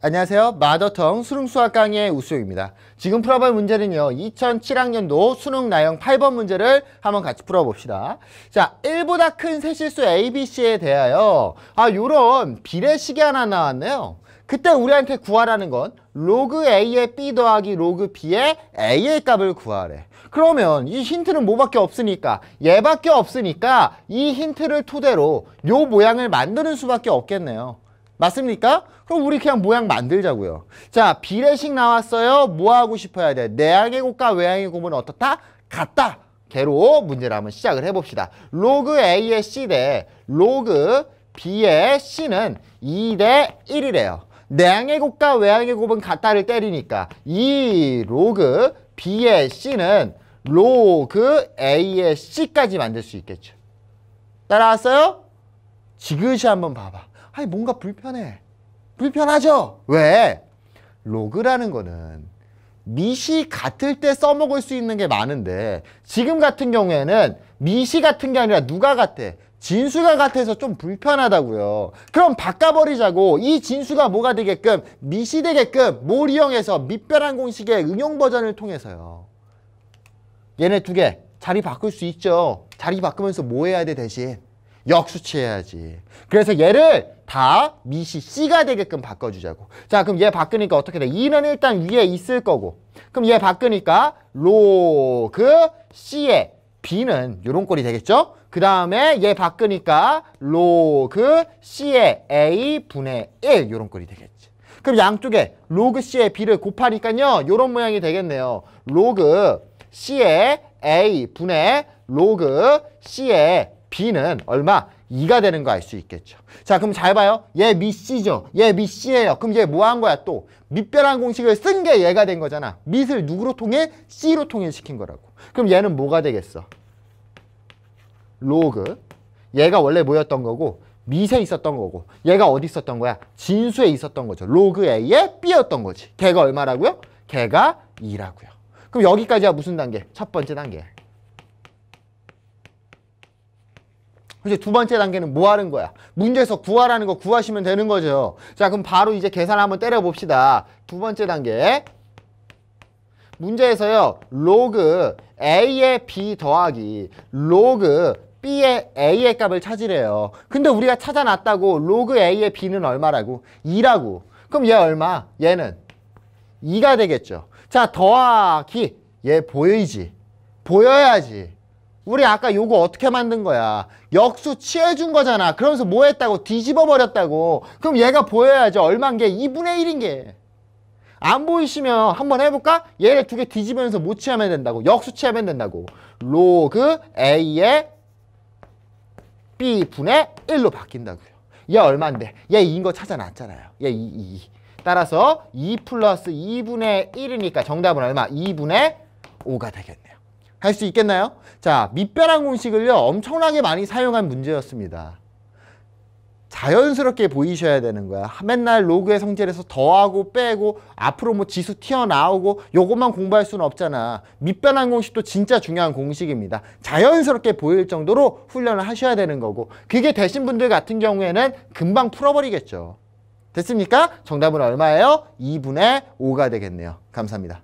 안녕하세요. 마더텅 수능수학 강의 의 우수용입니다. 지금 풀어볼 문제는요. 2007학년도 수능 나형 8번 문제를 한번 같이 풀어봅시다. 자, 1보다 큰 세실수 ABC에 대하여 아, 요런 비례식이 하나 나왔네요. 그때 우리한테 구하라는 건 로그 A의 B 더하기 로그 B의 A의 값을 구하래. 그러면 이 힌트는 뭐밖에 없으니까 얘밖에 없으니까 이 힌트를 토대로 요 모양을 만드는 수밖에 없겠네요. 맞습니까? 그럼 우리 그냥 모양 만들자고요. 자, 비례식 나왔어요. 뭐 하고 싶어야 돼? 내항의 곱과 외항의 곱은 어떻다? 같다. 개로 문제를 한번 시작을 해봅시다. 로그 A의 C 대 로그 B의 C는 2 대 1이래요. 내항의 곱과 외항의 곱은 같다를 때리니까 이 로그 B의 C는 로그 A의 C까지 만들 수 있겠죠. 따라왔어요? 지그시 한번 봐봐. 아니 뭔가 불편해. 불편하죠? 왜? 로그라는 거는 미시 같을 때 써먹을 수 있는 게 많은데 지금 같은 경우에는 미시 같은 게 아니라 누가 같아? 진수가 같아서 좀 불편하다고요. 그럼 바꿔버리자고 이 진수가 뭐가 되게끔 미시 되게끔 뭘 이용해서 밑변한 공식의 응용 버전을 통해서요. 얘네 두 개 자리 바꿀 수 있죠. 자리 바꾸면서 뭐 해야 돼 대신? 역수치해야지. 그래서 얘를 다 미시 C가 되게끔 바꿔주자고. 자 그럼 얘 바꾸니까 어떻게 돼? 2는 일단 위에 있을 거고 그럼 얘 바꾸니까 로그 C에 B는 요런 꼴이 되겠죠? 그 다음에 얘 바꾸니까 로그 C의 A 분의 1 요런 꼴이 되겠지. 그럼 양쪽에 로그 C의 B를 곱하니까요. 요런 모양이 되겠네요. 로그 C의 A 분의 로그 C의 B는 얼마? 2가 되는 거 알 수 있겠죠. 자, 그럼 잘 봐요. 얘 미 c 죠얘 미 c 예요 그럼 얘 뭐 한 거야 또? 밑별한 공식을 쓴 게 얘가 된 거잖아. 밑을 누구로 통해? C로 통일시킨 거라고. 그럼 얘는 뭐가 되겠어? 로그. 얘가 원래 뭐였던 거고 밑에 있었던 거고 얘가 어디 있었던 거야? 진수에 있었던 거죠. 로그 a 에 B였던 거지. 걔가 얼마라고요? 걔가 2라고요. 그럼 여기까지가 무슨 단계? 첫 번째 단계. 이제 두 번째 단계는 뭐 하는 거야? 문제에서 구하라는 거 구하시면 되는 거죠. 자, 그럼 바로 이제 계산 을 한번 때려 봅시다. 두 번째 단계. 문제에서요. 로그 a의 b 더하기 로그 b의 a의 값을 찾으래요. 근데 우리가 찾아놨다고 로그 a의 b는 얼마라고? 2라고. 그럼 얘 얼마? 얘는 2가 되겠죠. 자, 더하기 얘 보이지? 보여야지. 우리 아까 요거 어떻게 만든 거야 역수 취해준 거잖아 그러면서 뭐 했다고 뒤집어 버렸다고 그럼 얘가 보여야죠 얼만 게 2분의 1인 게안 보이시면 한번 해볼까? 얘를 두 개 뒤집으면서 못 뭐 취하면 된다고 역수 취하면 된다고 로그 A의 B분의 1로 바뀐다고요 얘 얼만데? 얘 2인 거 찾아놨잖아요 얘 2, 2 따라서 2 플러스 2분의 1이니까 정답은 얼마? 2분의 5가 되겠네요 할수 있겠나요? 자, 밑벼랑 공식을요. 엄청나게 많이 사용한 문제였습니다. 자연스럽게 보이셔야 되는 거야. 맨날 로그의 성질에서 더하고 빼고 앞으로 뭐 지수 튀어나오고 요것만 공부할 수는 없잖아. 밑변환 공식도 진짜 중요한 공식입니다. 자연스럽게 보일 정도로 훈련을 하셔야 되는 거고 그게 되신 분들 같은 경우에는 금방 풀어버리겠죠. 됐습니까? 정답은 얼마예요? 2분의 5가 되겠네요. 감사합니다.